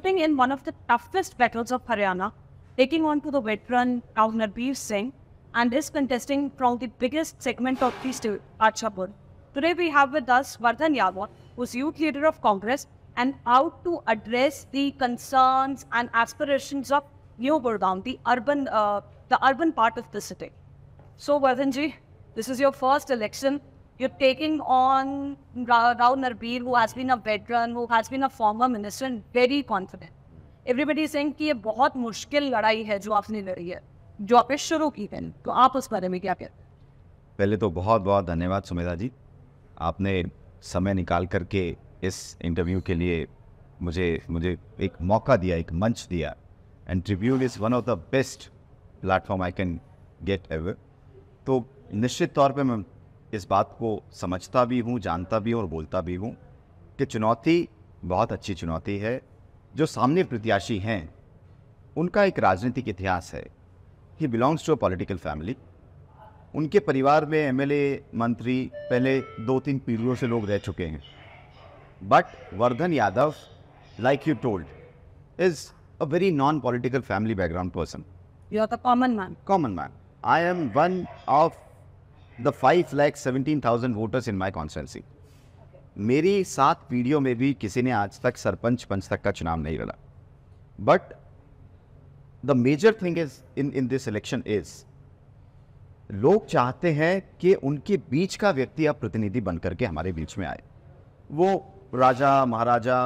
shooting in one of the toughest battles of Haryana, taking on to the veteran Rav Narbir Singh and is contesting from the biggest segment of the state, Achapur. Today we have with us Vardhan Yadav, who's youth leader of Congress and out to address the concerns and aspirations of New Gurgaon, the urban, uh, the urban part of the city. So Vardhanji, this is your first election You're taking on Ra- Rao Narbeer, who has been a veteran, who has been a former minister, and very confident. Everybody saying कि ये बहुत मुश्किल लड़ाई है जो आपने लड़ी है जो आपने शुरू की है तो आप उस बारे में क्या कहते हैं पहले तो बहुत बहुत धन्यवाद सुमेधा जी आपने समय निकाल करके इस इंटरव्यू के लिए मुझे मुझे एक मौका दिया एक मंच दिया and tribune is one of the best platform I can get ever तो निश्चित तौर पे मैं इस बात को समझता भी हूँ जानता भी हूँ और बोलता भी हूँ कि चुनौती बहुत अच्छी चुनौती है जो सामने प्रत्याशी हैं उनका एक राजनीतिक इतिहास है ही belongs to a political family उनके परिवार में एमएलए मंत्री पहले दो तीन पीढ़ियों से लोग रह चुके हैं but Vardhan Yadav like you told is very non non family background person you are the common man common man I am one of the five lakh seventeen thousand voters in my constituency मेरी सात पीढ़ियों में भी किसी ने आज तक सरपंच पंच तक का चुनाव नहीं लड़ा but the major thing is in in this election is लोग चाहते हैं कि उनके बीच का व्यक्ति अब प्रतिनिधि बन करके हमारे बीच में आए वो राजा महाराजा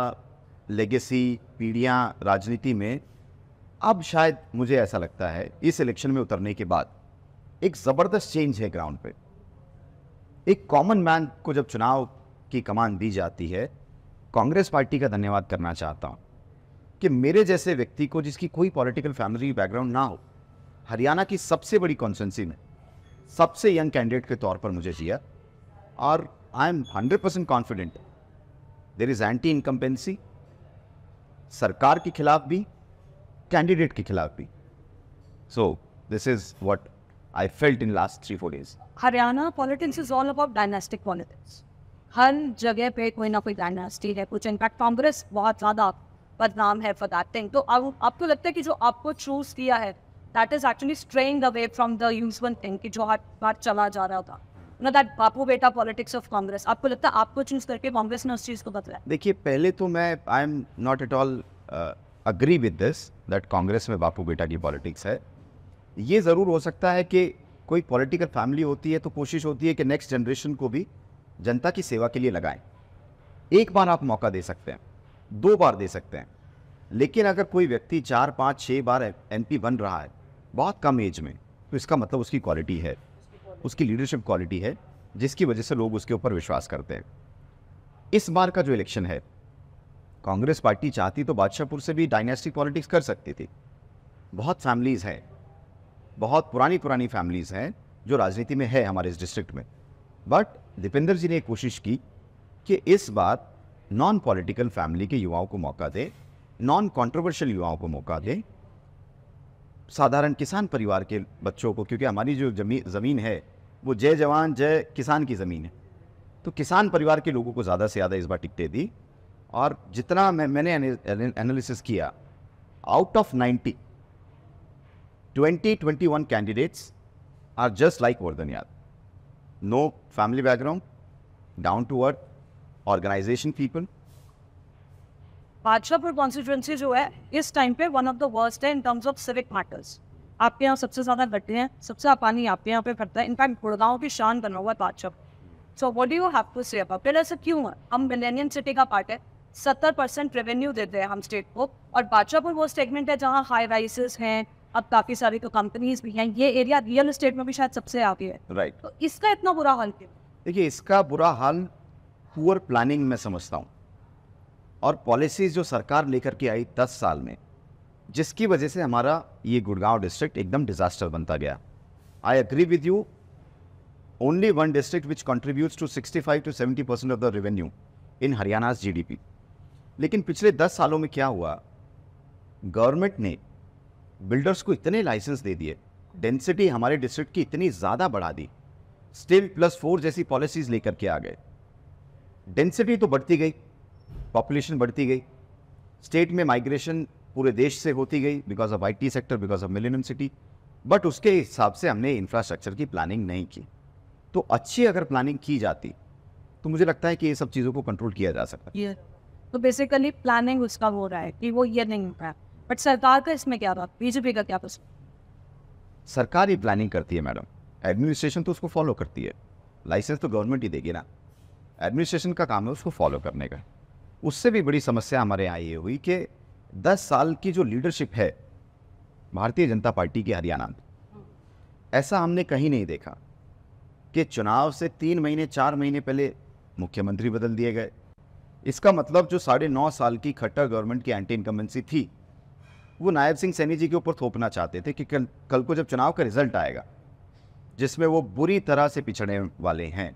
लेगेसी पीढ़ियाँ राजनीति में अब शायद मुझे ऐसा लगता है इस इलेक्शन में उतरने के बाद एक ज़बरदस्त चेंज है ग्राउंड पे एक कॉमन मैन को जब चुनाव की कमान दी जाती है कांग्रेस पार्टी का धन्यवाद करना चाहता हूँ कि मेरे जैसे व्यक्ति को जिसकी कोई पॉलिटिकल फैमिली बैकग्राउंड ना हो हरियाणा की सबसे बड़ी कॉन्स्टेंसी में सबसे यंग कैंडिडेट के तौर पर मुझे जिया और I am hundred percent confident there is anti incumbency सरकार के खिलाफ भी कैंडिडेट के खिलाफ भी so this is what I felt in last three four days. Haryana politics is all about dynastic politics. हर जगह पे कोई ना कोई डायनास्टी है कुछ इनफैक्ट कांग्रेस बहुत ज़्यादा बदनाम है फॉर दैट थिंग तो अब आपको लगता है कि जो आपको चूज किया है that is actually straying away from the usual thing कि जो हर बार चला जा रहा था ना दैट बापू बेटा पॉलिटिक्स ऑफ कांग्रेस आपको लगता है आपको चूज करके कांग्रेस ने उस चीज़ को बदला देखिए पहले तो मैं I am not at all agree with this that Congress में बापू बेटा की पॉलिटिक्स है ये ज़रूर हो सकता है कि कोई पॉलिटिकल फैमिली होती है तो कोशिश होती है कि नेक्स्ट जनरेशन को भी जनता की सेवा के लिए लगाएं एक बार आप मौका दे सकते हैं दो बार दे सकते हैं लेकिन अगर कोई व्यक्ति चार पाँच छः बार एम बन रहा है बहुत कम एज में तो इसका मतलब उसकी क्वालिटी है उसकी लीडरशिप क्वालिटी है जिसकी वजह से लोग उसके ऊपर विश्वास करते हैं इस बार का जो इलेक्शन है कांग्रेस पार्टी चाहती तो बादशाहपुर से भी डायनेस्टिक पॉलिटिक्स कर सकती थी बहुत फैमिलीज़ हैं बहुत पुरानी पुरानी फैमिलीज़ हैं जो राजनीति में है हमारे इस डिस्ट्रिक्ट में बट दीपेंद्र जी ने कोशिश की कि इस बार नॉन पॉलिटिकल फैमिली के युवाओं को मौका दें नॉन कंट्रोवर्शियल युवाओं को मौका दें साधारण किसान परिवार के बच्चों को क्योंकि हमारी जो जमी ज़मीन है वो जय जवान जय किसान की ज़मीन है तो किसान परिवार के लोगों को ज़्यादा से ज़्यादा इस बार टिकटें दी और जितना मैं मैंने एनालिसिस किया out of ninety 2021 candidates are just like Vardhanyad. No family background, down to earth, organization people. Badshahpur constituency जो है इस time पे one of the worst है in terms of civic matters आपके यहाँ सबसे ज़्यादा गड्ढे हैं सबसे ज़्यादा पानी आपके यहाँ पे भरता है इनफैक्ट गुड़गांव की शान बना हुआ है बादशाह so what do have to say about पहले ऐसा क्यों है हम मिलेनियम सिटी का पार्ट है सत्तर परसेंट रेवेन्यू देते हैं हम स्टेट को और बादशाहपुर वो सेगमेंट है जहाँ हाई राइसेस हैं अब काफी सारी तो कंपनीज भी हैं ये एरिया रियल एस्टेट में भी शायद सबसे आगे है राइट तो इसका इतना बुरा हाल क्यों देखिए इसका बुरा हाल पुअर प्लानिंग में समझता हूँ और पॉलिसीज जो सरकार लेकर के आई दस साल में जिसकी वजह से हमारा ये गुड़गांव डिस्ट्रिक्ट एकदम डिजास्टर बनता गया I agree with you one district which contribute to sixty five to seventy percent of the revenue in D P लेकिन पिछले दस सालों में क्या हुआ गवर्नमेंट ने बिल्डर्स को इतने लाइसेंस दे दिए डेंसिटी हमारे डिस्ट्रिक्ट की इतनी ज़्यादा बढ़ा दी स्टिल प्लस फोर जैसी पॉलिसीज़ लेकर के आ गए डेंसिटी तो बढ़ती गई पॉपुलेशन बढ़ती गई स्टेट में माइग्रेशन पूरे देश से होती गई because of IT sector because of millennium city but उसके हिसाब से हमने इंफ्रास्ट्रक्चर की प्लानिंग नहीं की तो अच्छी अगर प्लानिंग की जाती तो मुझे लगता है कि ये सब चीज़ों को कंट्रोल किया जा सकता है तो बेसिकली प्लानिंग उसका हो रहा है कि वो ये नहीं हो रहा है बट सरकार का इसमें क्या बात बीजेपी का क्या प्रश्न सरकार ही प्लानिंग करती है मैडम एडमिनिस्ट्रेशन तो उसको फॉलो करती है लाइसेंस तो गवर्नमेंट ही देगी ना एडमिनिस्ट्रेशन का काम है उसको फॉलो करने का उससे भी बड़ी समस्या हमारे यहाँ ये हुई कि दस साल की जो लीडरशिप है भारतीय जनता पार्टी की हरियाणा में ऐसा हमने कहीं नहीं देखा कि चुनाव से तीन महीने चार महीने पहले मुख्यमंत्री बदल दिए गए इसका मतलब जो साढ़े नौ साल की खट्टर गवर्नमेंट की एंटी इनकम्बेंसी थी वो नायब सिंह सैनी जी के ऊपर थोपना चाहते थे कि कल कल को जब चुनाव का रिजल्ट आएगा जिसमें वो बुरी तरह से पिछड़ने वाले हैं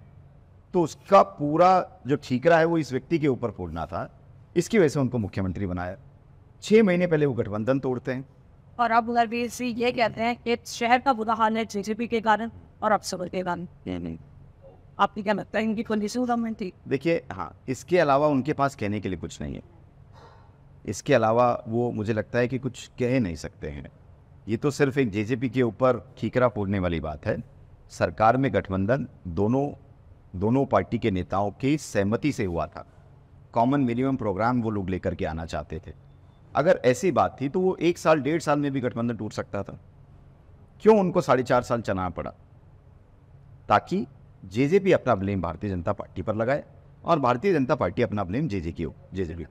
तो उसका पूरा जो ठीकरा है वो इस व्यक्ति के ऊपर फोड़ना था इसकी वजह से उनको मुख्यमंत्री बनाया छः महीने पहले वो गठबंधन तोड़ते हैं और अब भी सिंह ये कहते हैं कि शहर का बुरा हाल है जेजेपी के कारण और अब सबल के कारण आपने क्या लगता है इनकी कंडीशन गवर्नमेंट थी देखिए हाँ इसके अलावा उनके पास कहने के लिए कुछ नहीं है इसके अलावा वो मुझे लगता है कि कुछ कह नहीं सकते हैं ये तो सिर्फ एक जेजेपी के ऊपर ठीकरा फोड़ने वाली बात है सरकार में गठबंधन दोनों दोनों पार्टी के नेताओं की सहमति से हुआ था कॉमन मिनिमम प्रोग्राम वो लोग लेकर के आना चाहते थे अगर ऐसी बात थी तो वो एक साल डेढ़ साल में भी गठबंधन टूट सकता था क्यों उनको साढ़े चार साल चलाना पड़ा ताकि जेजेपी अपना ब्लेम भारतीय जनता पार्टी पर लगाए और भारतीय जनता पार्टी अपना ब्लेम जेजे की हो जेजेपी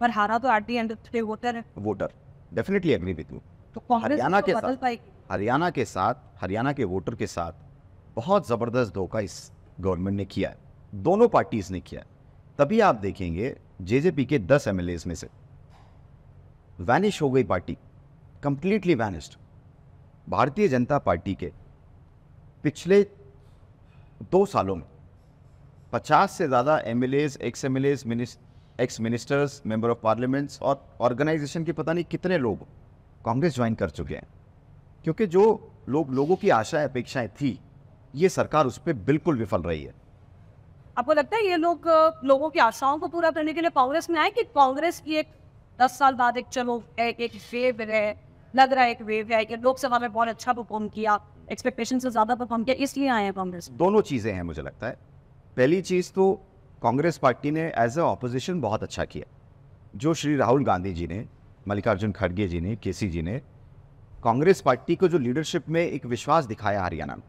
पर हारा तो at the end of the day voter है voter definitely agree with you तो हरियाणा के साथ हरियाणा के साथ हरियाणा के वोटर के साथ बहुत ज़बरदस्त धोखा इस गवर्नमेंट ने किया है दोनों पार्टीज़ ने किया है तभी आप देखेंगे जेजेपी के दस एम एल एज में से वैनिश हो गई पार्टी कंप्लीटली वैनिस्ड भारतीय जनता पार्टी के पिछले दो सालों में पचास से ज़्यादा M L As ex M L As minister ex ministers member of parliaments और ऑर्गेनाइजेशन के पता नहीं कितने लोग कांग्रेस ज्वाइन कर चुके हैं क्योंकि जो लोग लोगों की आशाएं अपेक्षाएं थी ये सरकार उस पर बिल्कुल विफल रही है आपको लगता है ये लोग लोगों की आशाओं को पूरा करने के लिए कांग्रेस में आए कि कांग्रेस की एक दस साल बाद एक चलो एक एक वेव है लग रहा है एक वेव है कि लोकसभा में बहुत अच्छा परफॉर्म किया एक्सपेक्टेशन से ज्यादा परफॉर्म किया इसलिए आए हैं कांग्रेस दोनों चीजें हैं मुझे लगता है पहली चीज तो कांग्रेस पार्टी ने एज ए ऑपोजिशन बहुत अच्छा किया जो श्री राहुल गांधी जी ने मल्लिकार्जुन खड़गे जी ने के जी ने कांग्रेस पार्टी को जो लीडरशिप में एक विश्वास दिखाया हरियाणा में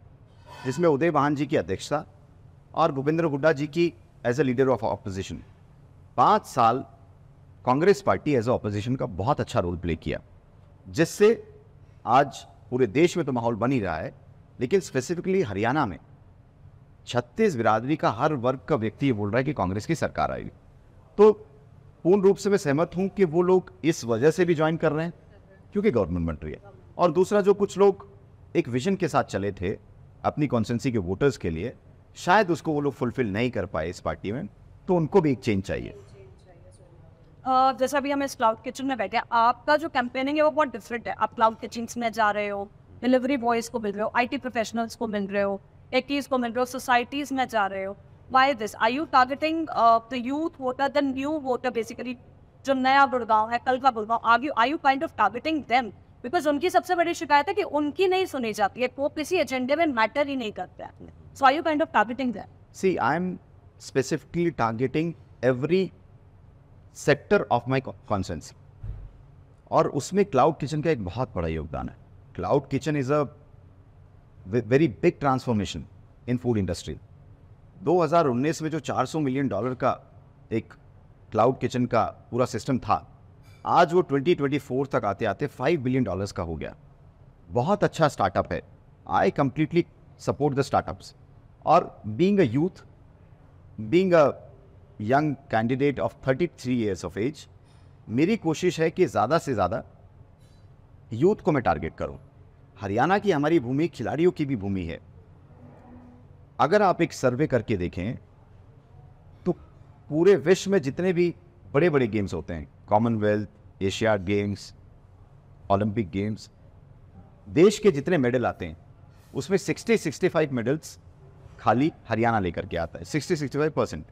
जिसमें उदय वाहन जी की अध्यक्षता और भूपेंद्र हुड्डा जी की as a leader of opposition पाँच साल Congress party as a opposition का बहुत अच्छा रोल प्ले किया जिससे आज पूरे देश में तो माहौल बन ही रहा है लेकिन स्पेसिफिकली हरियाणा में छत्तीस बिरादरी का हर वर्ग का व्यक्ति ये बोल रहा है कि कांग्रेस की सरकार आएगी तो पूर्ण रूप से मैं सहमत हूं कि वो लोग इस वजह से भी ज्वाइन कर रहे हैं क्योंकि गवर्नमेंट बन रही है और दूसरा जो कुछ लोग एक विजन के साथ चले थे अपनी कॉन्सेंसी के वोटर्स के लिए शायद उसको वो लोग फुलफिल नहीं कर पाए इस पार्टी में तो उनको भी एक चेंज चाहिए Uh, जैसा अभी हम इस क्लाउड किचन में बैठे हैं आपका जो कैंपेनिंग है वो बहुत डिफरेंट है आप क्लाउड किचन में जा रहे हो डिलीवरी बॉयज को मिल रहे हो आईटी प्रोफेशनल्स को मिल रहे हो 80s Women सोसाइटीज में जा रहे हो why this I you targeting uh, the youth voter, the new voter जो नया गुड़गांव है कल का Gurgaon I you I you kind of targeting them because उनकी सबसे बड़ी शिकायत है कि उनकी नहीं सुनी जाती है वो किसी एजेंडे में मैटर ही नहीं करते हैं so I you kind of targeting them see I am specifically targeting every sector of my constituency और उसमें क्लाउड किचन का एक बहुत बड़ा योगदान है cloud kitchen is a very big transformation in food industry 2019 में जो 400 मिलियन डॉलर का एक क्लाउड किचन का पूरा सिस्टम था आज वो 2024 तक आते आते 5 बिलियन डॉलर्स का हो गया बहुत अच्छा स्टार्टअप है I completely support the startups और being a youth being a young candidate of 33 three years of age मेरी कोशिश है कि ज़्यादा से ज़्यादा यूथ को मैं टारगेट करूँ हरियाणा की हमारी भूमि खिलाड़ियों की भी भूमि है अगर आप एक सर्वे करके देखें तो पूरे विश्व में जितने भी बड़े बड़े गेम्स होते हैं Commonwealth Asia games Olympic games देश के जितने मेडल आते हैं उसमें 60-65 मेडल्स खाली हरियाणा लेकर के आता है 60-65 परसेंट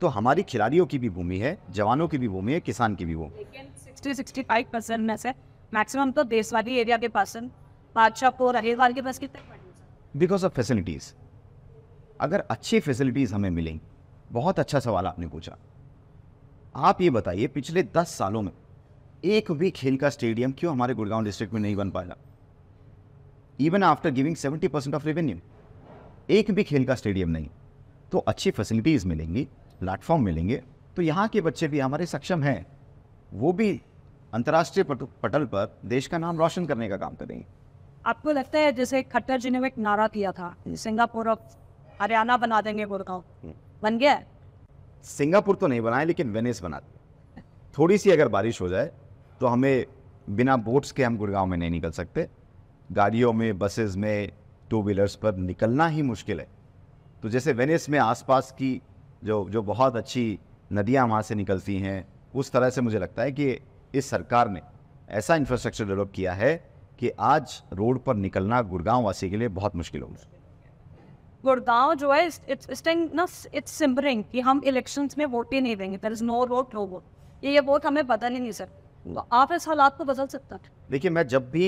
तो हमारी खिलाड़ियों की भी भूमि है जवानों की भी भूमि है किसान की भी भूमि लेकिन 60-65 परसेंट में से मैक्सिमम तो देशवादी एरिया के पर्सन बादशाहपुर के पास कितने बिकॉज ऑफ फैसिलिटीज़ अगर अच्छी फैसिलिटीज़ हमें मिलें बहुत अच्छा सवाल आपने पूछा आप ये बताइए पिछले दस सालों में एक भी खेल का स्टेडियम क्यों हमारे गुड़गांव डिस्ट्रिक्ट में नहीं बन पाया even after giving seventy percent of revenue एक भी खेल का स्टेडियम नहीं तो अच्छी फैसिलिटीज़ मिलेंगी प्लेटफॉर्म मिलेंगे तो यहाँ के बच्चे भी हमारे सक्षम हैं वो भी अंतर्राष्ट्रीय पटल पर देश का नाम रोशन करने का काम करेंगे आपको लगता है जैसे खट्टर जी ने एक नारा दिया था सिंगापुर अब हरियाणा बना देंगे गुड़गांव बन गया सिंगापुर तो नहीं बनाए लेकिन वेनिस बना थोड़ी सी अगर बारिश हो जाए तो हमें बिना बोट्स के हम गुड़गांव में नहीं निकल सकते गाड़ियों में बसेस में टू व्हीलर्स पर निकलना ही मुश्किल है तो जैसे वेनिस में आसपास की जो जो बहुत अच्छी नदियाँ वहाँ से निकलती हैं उस तरह से मुझे लगता है कि इस सरकार ने ऐसा इंफ्रास्ट्रक्चर डेवलप किया है कि आज रोड पर निकलना गुड़गांव वासी के लिए बहुत मुश्किल होगा गुड़गांव जो है इट्स स्टिंग ना इट्स सिमरिंग कि हम इलेक्शंस में वोट ही नहीं देंगे there is no vote no vote ये वोट हमें पता नहीं सर तो आप इस हालात को बदल सकते हैं देखिए मैं जब भी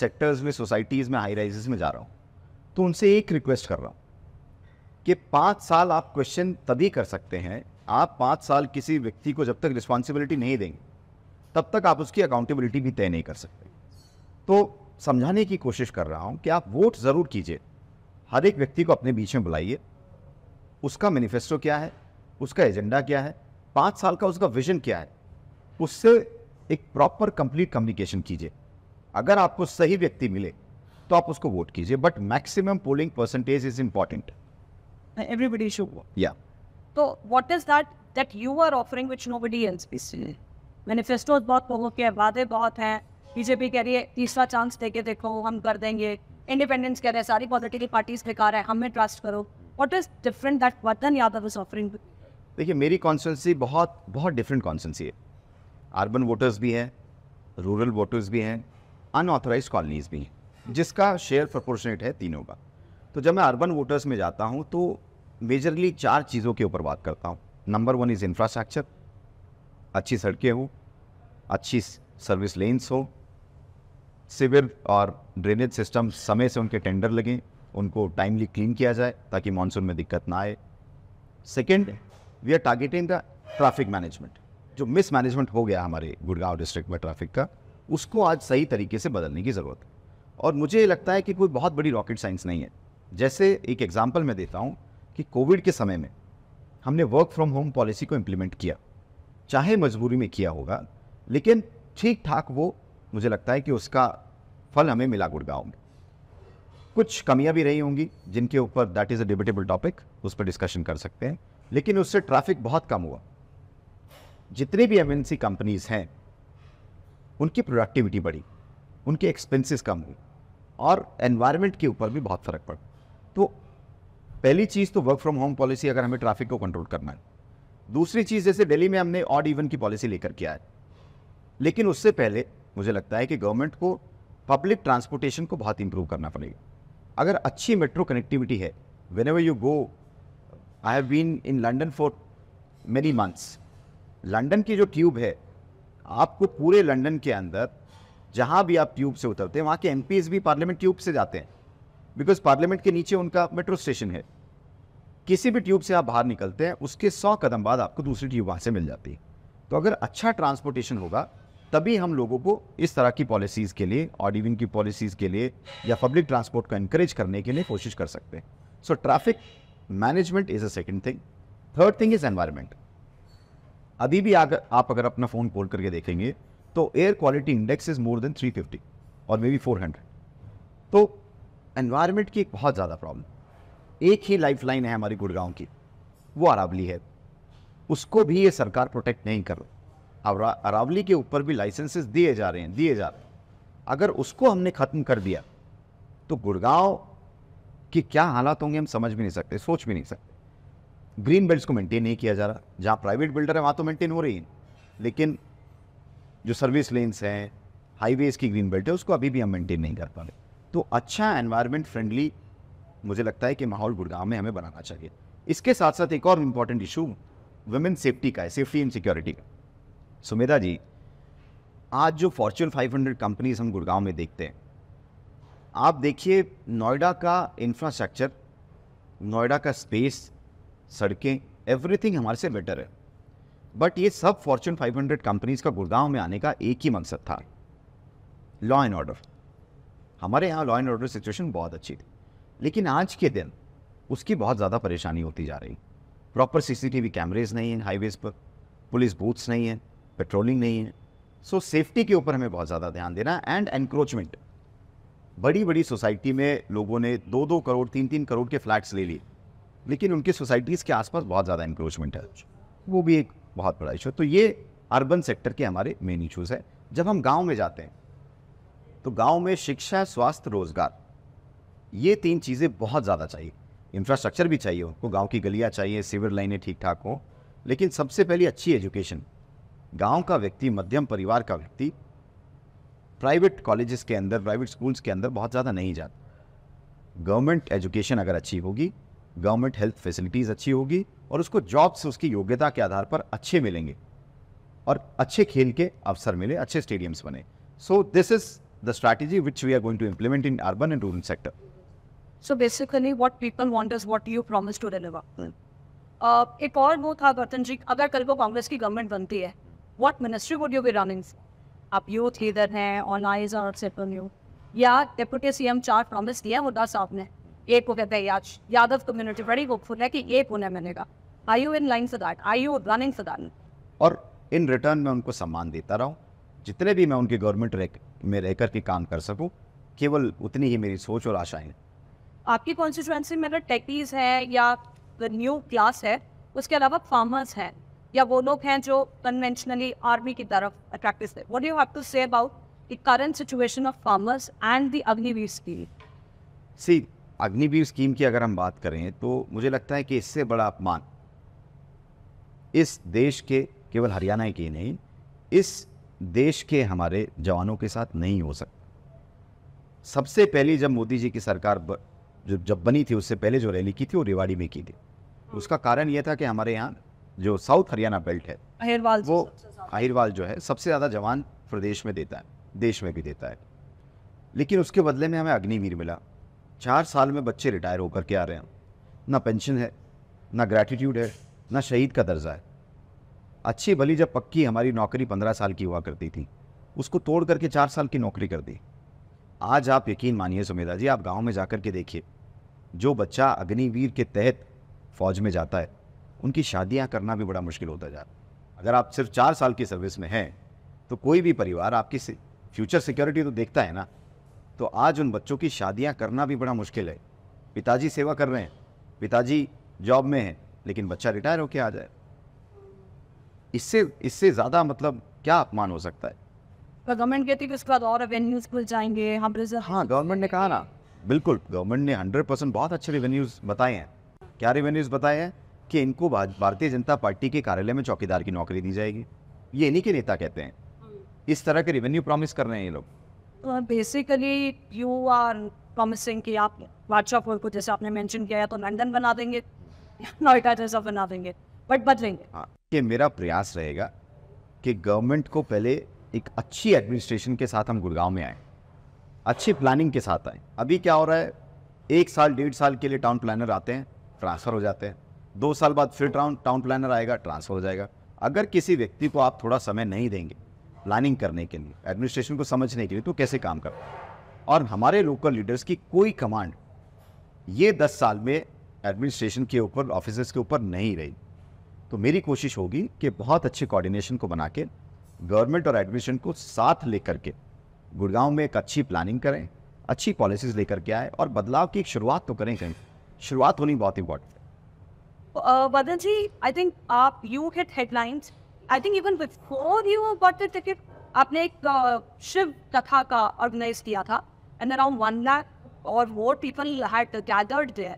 सेक्टर्स में सोसाइटीज़ में हाई राइजेस में जा रहा हूँ तो उनसे एक रिक्वेस्ट कर रहा हूँ कि पाँच साल आप क्वेश्चन तभी कर सकते हैं आप पाँच साल किसी व्यक्ति को जब तक रिस्पॉन्सिबिलिटी नहीं देंगे तब तक आप उसकी अकाउंटेबिलिटी भी तय नहीं कर सकते तो समझाने की कोशिश कर रहा हूँ कि आप वोट ज़रूर कीजिए हर एक व्यक्ति को अपने बीच में बुलाइए उसका मैनिफेस्टो क्या है उसका एजेंडा क्या है पाँच साल का उसका विजन क्या है उससे एक प्रॉपर कंप्लीट कम्युनिकेशन कीजिए अगर आपको सही व्यक्ति मिले तो आप उसको वोट कीजिए but maximum polling percentage is important everybody should या तो what is that that you are offering which nobody else manifestos बहुत लोगों के वादे बहुत हैं बीजेपी कह रही है तीसरा चांस दे के देखो हम कर देंगे इंडिपेंडेंस कह रहे हैं सारी पॉलिटिकल पार्टीज बेकार है हमें ट्रस्ट करो what is different that Vardhan Yadav is offering देखिए मेरी कॉन्स्टेंसी बहुत बहुत डिफरेंट कॉन्स्टेंसी है अर्बन वोटर्स भी हैं रूरल वोटर्स भी हैं अनऑथराइज कॉलोनीज भी हैं जिसका शेयर प्रपोर्शनेट है तीनों का तो जब मैं अर्बन वोटर्स में जाता हूँ तो मेजरली चार चीज़ों के ऊपर बात करता हूँ नंबर वन इज़ इंफ्रास्ट्रक्चर अच्छी सड़कें हों अच्छी सर्विस लेन्स हो सिविर और ड्रेनेज सिस्टम समय से उनके टेंडर लगें उनको टाइमली क्लीन किया जाए ताकि मानसून में दिक्कत ना आए second we are targeting the traffic management जो मिस मैनेजमेंट हो गया हमारे गुड़गांव डिस्ट्रिक्ट में ट्रैफिक का उसको आज सही तरीके से बदलने की ज़रूरत है और मुझे ये लगता है कि कोई बहुत बड़ी रॉकेट साइंस नहीं है जैसे एक एग्जाम्पल मैं देता हूँ कि कोविड के समय में हमने वर्क फ्रॉम होम पॉलिसी को इम्प्लीमेंट किया चाहे मजबूरी में किया होगा लेकिन ठीक ठाक वो मुझे लगता है कि उसका फल हमें मिला गुड़गांव में कुछ कमियां भी रही होंगी जिनके ऊपर that is a debatable topic उस पर डिस्कशन कर सकते हैं लेकिन उससे ट्रैफिक बहुत कम हुआ जितनी भी एम कंपनीज हैं उनकी प्रोडक्टिविटी बढ़ी उनके एक्सपेंसेस कम हुए और एनवायरनमेंट के ऊपर भी बहुत फ़र्क पड़ा तो पहली चीज़ तो वर्क फ्रॉम होम पॉलिसी अगर हमें ट्रैफिक को कंट्रोल करना है दूसरी चीज़ जैसे दिल्ली में हमने ऑड इवन की पॉलिसी लेकर किया है लेकिन उससे पहले मुझे लगता है कि गवर्नमेंट को पब्लिक ट्रांसपोर्टेशन को बहुत इंप्रूव करना पड़ेगा अगर अच्छी मेट्रो कनेक्टिविटी है whenever you go I have been in London for many months London की जो ट्यूब है आपको पूरे लंडन के अंदर जहाँ भी आप ट्यूब से उतरते हैं वहाँ के एम भी पार्लियामेंट ट्यूब से जाते हैं बिकॉज पार्लियामेंट के नीचे उनका मेट्रो स्टेशन है किसी भी ट्यूब से आप बाहर निकलते हैं उसके सौ कदम बाद आपको दूसरी ट्यूब वहाँ से मिल जाती है तो अगर अच्छा ट्रांसपोर्टेशन होगा तभी हम लोगों को इस तरह की पॉलिसीज़ के लिए ऑड इवन की पॉलिसीज़ के लिए या पब्लिक ट्रांसपोर्ट को इनक्रेज करने के लिए कोशिश कर सकते हैं so traffic management is a second thing third thing is environment अभी भी अगर आप अगर अपना फ़ोन खोल करके देखेंगे तो air quality index is more than 350 और मे बी 400 तो एनवायरमेंट की एक बहुत ज़्यादा प्रॉब्लम एक ही लाइफ लाइन है हमारी गुड़गांव की वो अरावली है उसको भी ये सरकार प्रोटेक्ट नहीं कर रही अरा, अरावली के ऊपर भी लाइसेंसेस दिए जा रहे हैं दिए जा रहे हैं अगर उसको हमने ख़त्म कर दिया तो गुड़गांव के क्या हालात होंगे हम समझ भी नहीं सकते सोच भी नहीं सकते ग्रीन बेल्ट को मेंटेन नहीं किया जा रहा जहाँ प्राइवेट बिल्डर है वहाँ तो मेंटेन हो रही है लेकिन जो सर्विस लेन्स हैं हाईवेज़ की ग्रीन बेल्ट है उसको अभी भी हम मेंटेन नहीं कर पा रहे तो अच्छा एनवायरनमेंट फ्रेंडली मुझे लगता है कि माहौल गुड़गांव में हमें बनाना चाहिए इसके साथ साथ एक और इम्पॉर्टेंट इशू वुमेन सेफ्टी का है सेफ्टी एंड सिक्योरिटी का सुमेधा जी आज जो फॉर्च्यून 500 कंपनीज हम गुड़गांव में देखते हैं आप देखिए नोएडा का इंफ्रास्ट्रक्चर नोएडा का स्पेस सड़कें एवरीथिंग हमारे से बेटर है बट ये सब फॉर्च्यून 500 कंपनीज का गुड़गांव में आने का एक ही मकसद था लॉ एंड ऑर्डर हमारे यहाँ लॉ एंड ऑर्डर सिचुएशन बहुत अच्छी थी लेकिन आज के दिन उसकी बहुत ज़्यादा परेशानी होती जा रही प्रॉपर सीसीटीवी कैमरेज नहीं हैं हाईवेज़ पर पुलिस बूथ्स नहीं हैं पेट्रोलिंग नहीं है सो so, सेफ्टी के ऊपर हमें बहुत ज़्यादा ध्यान देना एंड एनक्रोचमेंट बड़ी बड़ी सोसाइटी में लोगों ने दो दो करोड़ तीन तीन करोड़ के फ्लैट्स ले लिए लेकिन उनकी सोसाइटीज़ के आसपास बहुत ज़्यादा इंक्रोचमेंट है वो भी एक बहुत बड़ा इशू है तो ये अर्बन सेक्टर के हमारे मेन इशूज़ है जब हम गाँव में जाते हैं तो गाँव में शिक्षा स्वास्थ्य रोज़गार ये तीन चीज़ें बहुत ज़्यादा चाहिए इंफ्रास्ट्रक्चर भी चाहिए उनको गाँव की गलियाँ चाहिए सिविल लाइनें ठीक ठाक हों लेकिन सबसे पहले अच्छी एजुकेशन गांव का व्यक्ति मध्यम परिवार का व्यक्ति प्राइवेट कॉलेजेस के अंदर प्राइवेट स्कूल्स के अंदर बहुत ज़्यादा नहीं जाता गवर्नमेंट एजुकेशन अगर अच्छी होगी गवर्नमेंट हेल्थ फैसिलिटीज़ अच्छी होगी और उसको जॉब्स उसकी योग्यता के आधार पर अच्छे मिलेंगे और अच्छे खेल के अवसर मिले अच्छे स्टेडियम्स बने so this is the strategy which we are going to implement in urban and rural sector so basically what people want is what you promise to deliver एक और वो था गौतम जी अगर कल को कांग्रेस की गवर्नमेंट बनती है what ministry would you be running आप यूथ लीडर हैं ऑन और सिर्फ यू या डिप्टी एम चार प्रॉमिस दिया हुड्डा साहब ने एक को कहते हैं यादव कम्युनिटी बड़ी होपफुल है कि एक उन्हें मिलेगा I you in line say that I you running say that और इन रिटर्न में उनको सम्मान देता रहा जितने भी मैं उनकी गवर्नमेंट रह, में रहकर के काम कर सकूँ केवल उतनी ही मेरी सोच और आशाएं आपकी कॉन्स्टिट्यूंसी में अगर टेक्टीज है या न्यू क्लास है उसके अलावा फार्मर्स हैं या वो लोग हैं जो कन्वेंशनली आर्मी की तरफ अट्रैक्टिव थे what you have to say about the current situation of farmers and the Agniveer scheme see Agniveer scheme की अगर हम बात करें तो मुझे लगता है कि इससे बड़ा अपमान इस देश के केवल हरियाणा के नहीं इस देश के हमारे जवानों के साथ नहीं हो सकता सबसे पहली जब मोदी जी की सरकार ब, जो जब बनी थी उससे पहले जो रैली की थी वो रेवाड़ी में की थी उसका कारण यह था कि हमारे यहाँ जो साउथ हरियाणा बेल्ट है अहिरवाल वो अहिरवाल जो है सबसे ज़्यादा जवान प्रदेश में देता है देश में भी देता है लेकिन उसके बदले में हमें अग्निवीर मिला चार साल में बच्चे रिटायर होकर के आ रहे हैं ना पेंशन है ना ग्रैटिट्यूड है ना शहीद का दर्जा है अच्छी भली जब पक्की हमारी नौकरी पंद्रह साल की हुआ करती थी उसको तोड़ करके चार साल की नौकरी कर दी आज आप यकीन मानिए सुमेधा जी आप गांव में जाकर के देखिए जो बच्चा अग्निवीर के तहत फौज में जाता है उनकी शादियाँ करना भी बड़ा मुश्किल होता जा रहा अगर आप सिर्फ चार साल की सर्विस में हैं तो कोई भी परिवार आपकी फ्यूचर सिक्योरिटी तो देखता है ना तो आज उन बच्चों की शादियाँ करना भी बड़ा मुश्किल है पिताजी सेवा कर रहे हैं पिताजी जॉब में हैं लेकिन बच्चा रिटायर होकर आ जाए इससे इससे ज़्यादा मतलब क्या अपमान हो सकता है गवर्नमेंट कहती है उसके बाद और रेवेन्यूज खुल जाएंगे हम हाँ गवर्नमेंट ने कहा ना बिल्कुल गवर्नमेंट ने हंड्रेड परसेंट बहुत अच्छे रेवेन्यूज बताए हैं क्या रेवेन्यूज बताए हैं कि इनको भारतीय जनता पार्टी के कार्यालय में चौकीदार की नौकरी दी जाएगी ये इन्हीं के नेता कहते हैं हम्म। इस तरह के रेवेन्यू प्रॉमिस कर रहे हैं ये लोग बेसिकली यू आर प्रॉमिसिंग कि आप वाटशापुर को जैसे आपने मेंशन किया है तो लंदन बना देंगे नोएडा जैसा बना देंगे बट बदलेंगे हाँ कि मेरा प्रयास रहेगा कि गवर्नमेंट को पहले एक अच्छी एडमिनिस्ट्रेशन के साथ हम गुड़गांव में आए अच्छी प्लानिंग के साथ आए अभी क्या हो रहा है एक साल डेढ़ साल के लिए टाउन प्लानर आते हैं ट्रांसफ़र हो जाते हैं दो साल बाद फिर टाउन टाउन प्लानर आएगा ट्रांसफर हो जाएगा अगर किसी व्यक्ति को आप थोड़ा समय नहीं देंगे प्लानिंग करने के लिए एडमिनिस्ट्रेशन को समझने के लिए तो कैसे काम कर और हमारे लोकल लीडर्स की कोई कमांड ये दस साल में एडमिनिस्ट्रेशन के ऊपर ऑफिसर्स के ऊपर नहीं रही तो मेरी कोशिश होगी कि बहुत अच्छे कोऑर्डिनेशन को बना के गवर्नमेंट और एडमिनिस्ट्रेशन को साथ लेकर के गुड़गांव में एक अच्छी प्लानिंग करें अच्छी पॉलिसीज लेकर के आए और बदलाव की एक शुरुआत तो करें कहीं शुरुआत होनी बहुत important Vadan ji I think आप you hit headlines. I think even before you but the आपने एक शिव uh, कथा का ऑर्गेनाइज किया था एंड अराउंड वन लैक और more people had gathered there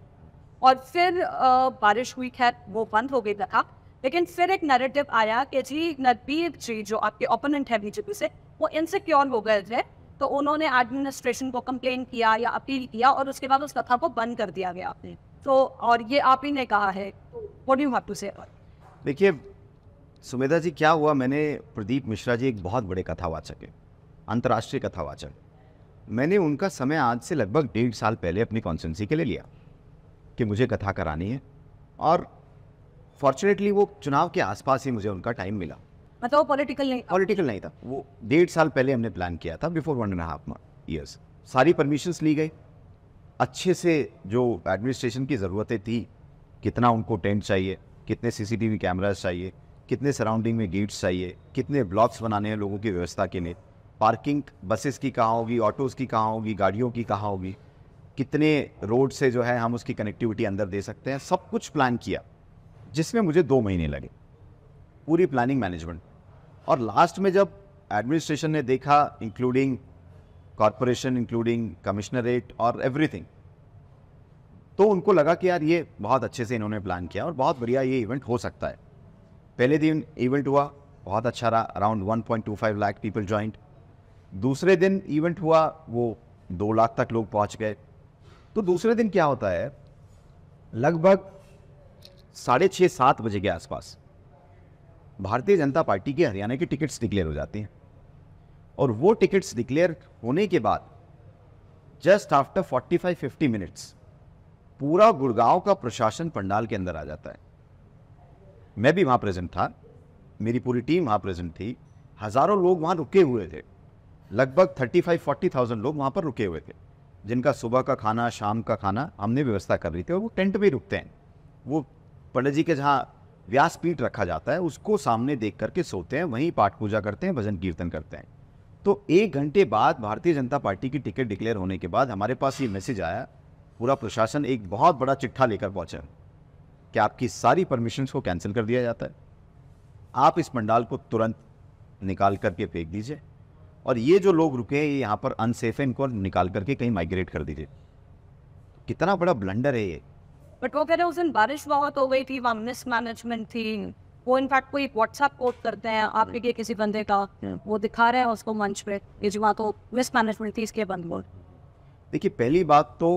और फिर uh, बारिश हुई खैर वो बंद हो गई था लेकिन फिर एक नैरेटिव आया कि जी नरबीर जी जो आपके ओपोनेंट है बीजेपी से वो इनसिक्योर हो गए थे तो उन्होंने एडमिनिस्ट्रेशन को कंप्लेन किया या अपील किया और उसके बाद उस कथा को बंद कर दिया गया आपने तो और ये आप ही ने कहा है व्हाट यू हैव टू से देखिए सुमेधा जी क्या हुआ मैंने प्रदीप मिश्रा जी एक बहुत बड़े कथावाचक है अंतर्राष्ट्रीय कथावाचक मैंने उनका समय आज से लगभग डेढ़ साल पहले अपनी कॉन्सेंसी के लिए लिया कि मुझे कथा करानी है और फॉर्चुनेटली वो चुनाव के आसपास ही मुझे उनका टाइम मिला मतलब पॉलिटिकल नहीं पॉलिटिकल नहीं था वो डेढ़ साल पहले हमने प्लान किया था before one and half years सारी परमिशंस ली गई अच्छे से जो एडमिनिस्ट्रेशन की ज़रूरतें थी कितना उनको टेंट चाहिए कितने सीसीटीवी कैमरास चाहिए कितने सराउंडिंग में गेट्स चाहिए कितने ब्लॉक्स बनाने हैं लोगों की व्यवस्था के लिए पार्किंग बसेस की कहाँ होगी ऑटोज़ की कहाँ होगी गाड़ियों की कहाँ होगी कितने रोड से जो है हम उसकी कनेक्टिविटी अंदर दे सकते हैं सब कुछ प्लान किया जिसमें मुझे दो महीने लगे पूरी प्लानिंग मैनेजमेंट और लास्ट में जब एडमिनिस्ट्रेशन ने देखा इंक्लूडिंग कॉरपोरेशन इंक्लूडिंग कमिश्नरेट और एवरीथिंग तो उनको लगा कि यार ये बहुत अच्छे से इन्होंने प्लान किया और बहुत बढ़िया ये इवेंट हो सकता है पहले दिन इवेंट हुआ बहुत अच्छा रहा अराउंड 1.25 लाख पीपल ज्वाइंट दूसरे दिन इवेंट हुआ वो दो लाख तक लोग पहुंच गए तो दूसरे दिन क्या होता है लगभग साढ़े छः सात बजे के आसपास भारतीय जनता पार्टी के हरियाणा की टिकट्स डिक्लेयर हो जाती हैं और वो टिकट्स डिक्लेयर होने के बाद जस्ट आफ्टर 45-50 मिनट्स पूरा गुड़गांव का प्रशासन पंडाल के अंदर आ जाता है मैं भी वहाँ प्रेजेंट था मेरी पूरी टीम वहाँ प्रेजेंट थी हज़ारों लोग वहाँ रुके हुए थे लगभग 35 फोर्टी थाउजेंड लोग वहाँ पर रुके हुए थे जिनका सुबह का खाना शाम का खाना हमने व्यवस्था कर रही थी और वो टेंट में रुकते हैं वो पंडित जी के जहाँ व्यासपीठ रखा जाता है उसको सामने देख करके सोते हैं वहीं पाठ पूजा करते हैं भजन कीर्तन करते हैं तो एक घंटे बाद भारतीय जनता पार्टी की टिकट डिक्लेयर होने के बाद हमारे पास ये मैसेज आया पूरा प्रशासन एक बहुत बड़ा चिट्ठा लेकर पहुंचा कि आपकी सारी परमिशन को कैंसिल कर दिया जाता है आप इस पंडाल को तुरंत निकाल करके फेंक दीजिए और ये जो लोग रुके हैं ये यहाँ पर अनसेफ है इनको निकाल करके कहीं माइग्रेट कर दीजिए कितना बड़ा ब्लंडर है ये बट वो कह रहे उस दिन बारिश बहुत हो गई थी वहाँ मिसमैनेजमेंट थी वो इनफैक्ट कोई व्हाट्सएप कोड करते हैं आप लिए किसी बंदे का वो दिखा रहे हैं उसको मंच पे ये जुआ तो मिस मैनेजमेंट थी इसके बंद बोल देखिए पहली बात तो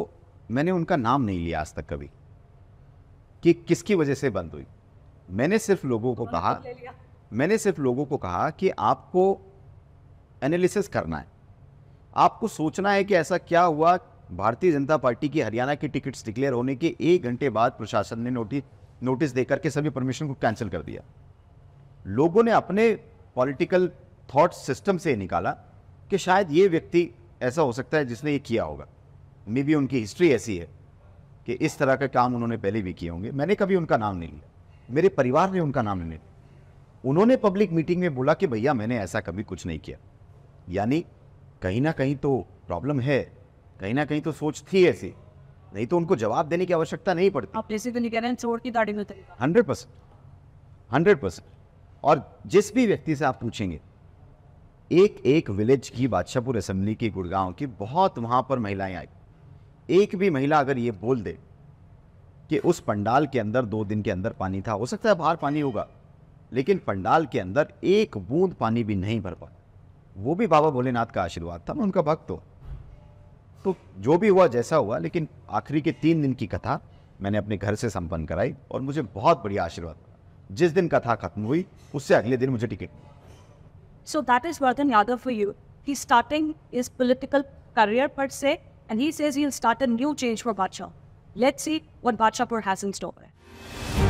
मैंने उनका नाम नहीं लिया आज तक कभी कि किसकी वजह से बंद हुई मैंने सिर्फ लोगों को कहा मैंने सिर्फ लोगों को कहा कि आपको एनालिसिस करना है आपको सोचना है कि ऐसा क्या हुआ भारतीय जनता पार्टी की हरियाणा की टिकट्स डिक्लेयर होने के एक घंटे बाद प्रशासन ने नोटिस नोटिस देकर के सभी परमिशन को कैंसिल कर दिया लोगों ने अपने पॉलिटिकल थॉट सिस्टम से निकाला कि शायद ये व्यक्ति ऐसा हो सकता है जिसने ये किया होगा मे बी उनकी हिस्ट्री ऐसी है कि इस तरह के काम उन्होंने पहले भी किए होंगे मैंने कभी उनका नाम नहीं लिया मेरे परिवार ने उनका नाम नहीं लिया उन्होंने पब्लिक मीटिंग में बोला कि भैया मैंने ऐसा कभी कुछ नहीं किया यानी कहीं ना कहीं तो प्रॉब्लम है कहीं ना कहीं तो सोच थी ऐसी नहीं तो उनको जवाब देने की आवश्यकता नहीं पड़ती आप जैसे तो नहीं कह रहे हैं चोर की दाढ़ी में हंड्रेड परसेंट हंड्रेड परसेंट और जिस भी व्यक्ति से आप पूछेंगे एक एक विलेज की बादशाहपुर असेंबली की गुड़गांव की बहुत वहाँ पर महिलाएं आई एक भी महिला अगर ये बोल दे कि उस पंडाल के अंदर दो दिन के अंदर पानी था हो सकता है बाहर पानी होगा लेकिन पंडाल के अंदर एक बूंद पानी भी नहीं भर पा वो भी बाबा भोलेनाथ का आशीर्वाद था मैं उनका भक्त हूँ तो जो भी हुआ जैसा हुआ लेकिन आखिरी के तीन दिन की कथा मैंने अपने घर से संपन्न कराई और मुझे बहुत बढ़िया आशीर्वाद जिस दिन कथा खत्म हुई उससे अगले दिन मुझे ticket so that is Vardhan Yadav for you he starting is political career पर से and he says he start a new change for Badshah let's see what Badshahpur has in store